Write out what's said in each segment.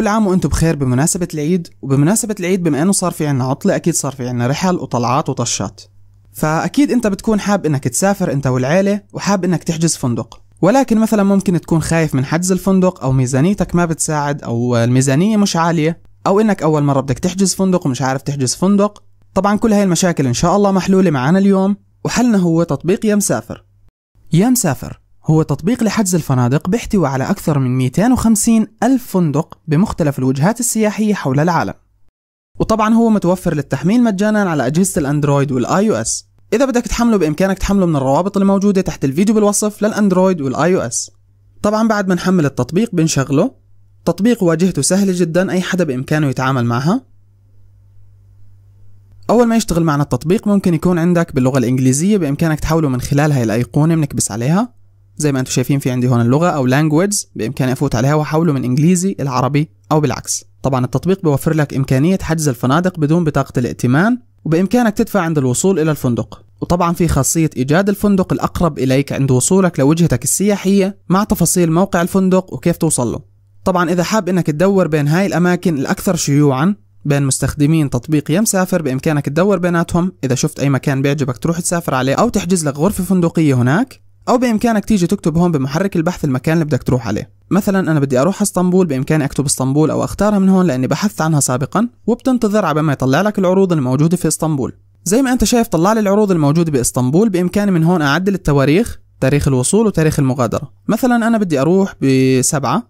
كل عام وانتم بخير بمناسبة العيد وبمناسبة العيد بما انه صار في عنا عطلة اكيد صار في عنا رحل وطلعات وطشات فاكيد انت بتكون حاب انك تسافر انت والعيلة وحاب انك تحجز فندق ولكن مثلا ممكن تكون خايف من حجز الفندق او ميزانيتك ما بتساعد او الميزانية مش عالية او انك اول مرة بدك تحجز فندق ومش عارف تحجز فندق طبعا كل هاي المشاكل ان شاء الله محلولة معنا اليوم وحلنا هو تطبيق يا مسافر يا مسافر هو تطبيق لحجز الفنادق بيحتوي على أكثر من 250 ألف فندق بمختلف الوجهات السياحية حول العالم وطبعا هو متوفر للتحميل مجانا على أجهزة الأندرويد والآي او اس إذا بدك تحمله بإمكانك تحمله من الروابط الموجودة تحت الفيديو بالوصف للأندرويد والآي او اس طبعا بعد ما نحمل التطبيق بنشغله تطبيق واجهته سهلة جدا أي حدا بإمكانه يتعامل معها أول ما يشتغل معنا التطبيق ممكن يكون عندك باللغة الإنجليزية بإمكانك تحوله من خلال هاي الأيقونة بنكبس عليها زي ما انتم شايفين في عندي هنا اللغه او لانجويجز بامكاني افوت عليها واحوله من انجليزي العربي او بالعكس طبعا التطبيق بيوفر لك امكانيه حجز الفنادق بدون بطاقه الائتمان وبامكانك تدفع عند الوصول الى الفندق وطبعا في خاصية إيجاد الفندق الأقرب إليك عند وصولك لوجهتك السياحية مع تفاصيل موقع الفندق وكيف توصل له طبعا إذا حاب أنك تدور بين هاي الأماكن الأكثر شيوعا بين مستخدمين تطبيق يا مسافر بإمكانك تدور بيناتهم إذا شفت أي مكان بيعجبك تروح تسافر عليه أو تحجز لك غرفة فندقية هناك أو بإمكانك تيجي تكتب هون بمحرك البحث المكان اللي بدك تروح عليه مثلا أنا بدي أروح اسطنبول بإمكاني أكتب اسطنبول أو أختارها من هون لأني بحثت عنها سابقا وبتنتظر على ما يطلع لك العروض الموجودة في اسطنبول زي ما أنت شايف طلع لي العروض الموجودة باسطنبول بإمكاني من هون أعدل التواريخ تاريخ الوصول وتاريخ المغادرة مثلا أنا بدي أروح بسبعة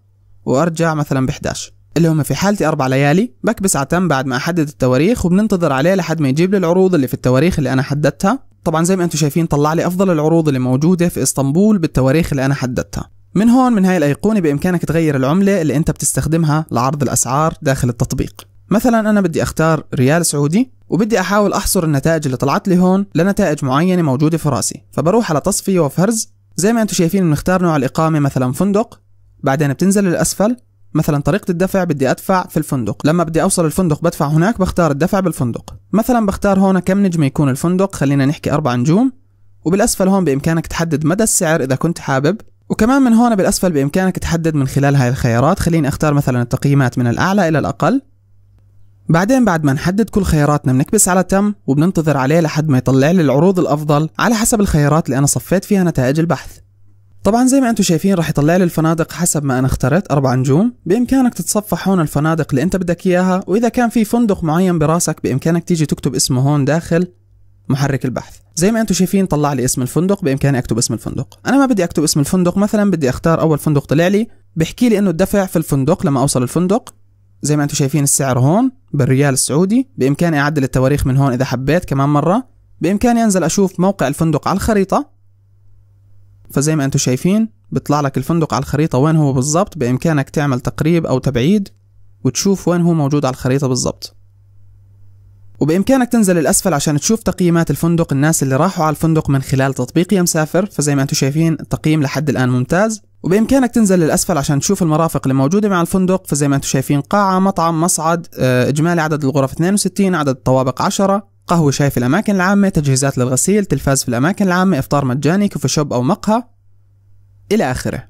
وأرجع مثلا ب11 اللي هم في حالتي أربع ليالي بكبس عتم بعد ما أحدد التواريخ وبننتظر عليه لحد ما يجيب لي العروض اللي في التواريخ اللي أنا حددتها طبعا زي ما انتم شايفين طلع لي افضل العروض اللي موجوده في اسطنبول بالتواريخ اللي انا حددتها من هون من هاي الايقونه بامكانك تغير العمله اللي انت بتستخدمها لعرض الاسعار داخل التطبيق مثلا انا بدي اختار ريال سعودي وبدي احاول احصر النتائج اللي طلعت لي هون لنتائج معينه موجوده في راسي فبروح على تصفيه وفرز زي ما انتم شايفين بنختار نوع الاقامه مثلا فندق بعدين بتنزل للاسفل مثلا طريقة الدفع بدي أدفع في الفندق لما بدي أوصل الفندق بدفع هناك بختار الدفع بالفندق مثلا بختار هون كم نجمة يكون الفندق خلينا نحكي أربع نجوم وبالأسفل هون بإمكانك تحدد مدى السعر إذا كنت حابب وكمان من هون بالأسفل بإمكانك تحدد من خلال هاي الخيارات خليني أختار مثلا التقييمات من الأعلى إلى الأقل بعدين بعد ما نحدد كل خياراتنا بنكبس على تم وبننتظر عليه لحد ما يطلع لي العروض الأفضل على حسب الخيارات اللي أنا صفيت فيها نتائج البحث طبعا زي ما انتم شايفين راح يطلع لي الفنادق حسب ما انا اخترت اربع نجوم بامكانك تتصفح هون الفنادق اللي انت بدك اياها واذا كان في فندق معين براسك بامكانك تيجي تكتب اسمه هون داخل محرك البحث زي ما انتم شايفين طلع لي اسم الفندق بامكاني اكتب اسم الفندق انا ما بدي اكتب اسم الفندق مثلا بدي اختار اول فندق طلع لي بحكي لي انه الدفع في الفندق لما اوصل الفندق زي ما انتم شايفين السعر هون بالريال السعودي بامكاني اعدل التواريخ من هون اذا حبيت كمان مره بامكاني انزل اشوف موقع الفندق على الخريطه فزي ما انتم شايفين بيطلع لك الفندق على الخريطة وين هو بالظبط بإمكانك تعمل تقريب أو تبعيد وتشوف وين هو موجود على الخريطة بالظبط وبإمكانك تنزل الأسفل عشان تشوف تقييمات الفندق الناس اللي راحوا على الفندق من خلال تطبيق يا مسافر فزي ما أنتم شايفين التقييم لحد الآن ممتاز وبإمكانك تنزل للأسفل عشان تشوف المرافق اللي موجودة مع الفندق فزي ما أنتم شايفين قاعة مطعم مصعد آه، إجمالي عدد الغرف 62 عدد الطوابق 10 قهوة شاي في الأماكن العامة تجهيزات للغسيل تلفاز في الأماكن العامة إفطار مجاني كوفي شوب أو مقهى إلى آخره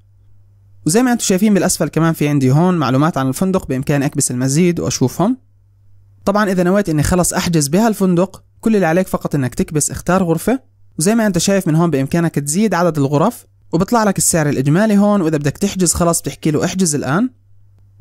وزي ما أنتم شايفين بالأسفل كمان في عندي هون معلومات عن الفندق بإمكاني أكبس المزيد وأشوفهم طبعا إذا نويت إني خلص أحجز بهالفندق كل اللي عليك فقط إنك تكبس اختار غرفة وزي ما أنت شايف من هون بإمكانك تزيد عدد الغرف وبطلع لك السعر الإجمالي هون وإذا بدك تحجز خلاص بتحكي له احجز الآن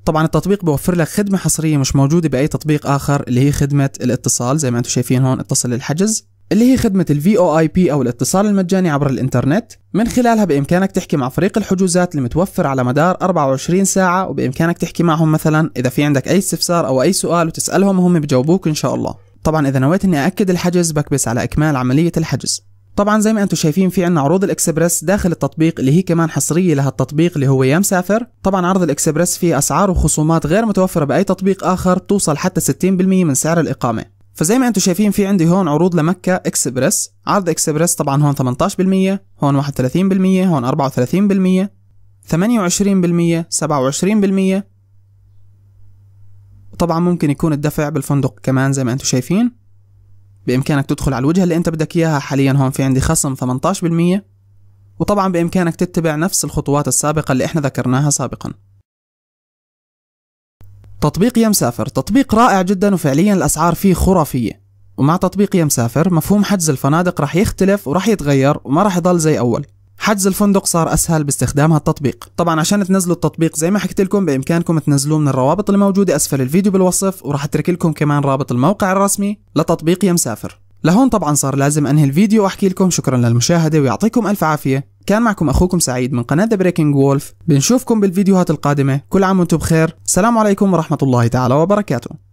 طبعا التطبيق بيوفر لك خدمة حصرية مش موجودة بأي تطبيق آخر اللي هي خدمة الاتصال زي ما انتم شايفين هون اتصل للحجز اللي هي خدمة الـ VOIP او الاتصال المجاني عبر الانترنت من خلالها بامكانك تحكي مع فريق الحجوزات المتوفر على مدار 24 ساعة وبامكانك تحكي معهم مثلا اذا في عندك اي استفسار او اي سؤال وتسألهم وهم بجاوبوك ان شاء الله طبعا اذا نويت اني أأكد الحجز بكبس على اكمال عملية الحجز طبعا زي ما انتم شايفين في عنا عروض الاكسبرس داخل التطبيق اللي هي كمان حصريه لهالتطبيق اللي هو يا مسافر طبعا عرض الاكسبرس فيه اسعار وخصومات غير متوفره باي تطبيق اخر بتوصل حتى 60% من سعر الاقامه فزي ما انتم شايفين في عندي هون عروض لمكة اكسبرس عرض اكسبرس طبعا هون 18% هون 31% هون 34% 28% 27% طبعا ممكن يكون الدفع بالفندق كمان زي ما انتم شايفين بإمكانك تدخل على الوجهة اللي أنت بدك إياها حاليا هون في عندي خصم 18% وطبعا بإمكانك تتبع نفس الخطوات السابقة اللي إحنا ذكرناها سابقا تطبيق يا مسافر تطبيق رائع جدا وفعليا الأسعار فيه خرافية ومع تطبيق يا مسافر مفهوم حجز الفنادق رح يختلف ورح يتغير وما رح يضل زي أول حجز الفندق صار اسهل باستخدام هالتطبيق طبعا عشان تنزلوا التطبيق زي ما حكيت لكم بامكانكم تنزلوه من الروابط اللي موجوده اسفل الفيديو بالوصف وراح اترك لكم كمان رابط الموقع الرسمي لتطبيق يا مسافر لهون طبعا صار لازم انهي الفيديو واحكي لكم شكرا للمشاهده ويعطيكم الف عافيه كان معكم اخوكم سعيد من قناه ذا بريكنج وولف بنشوفكم بالفيديوهات القادمه كل عام وانتم بخير سلام عليكم ورحمه الله تعالى وبركاته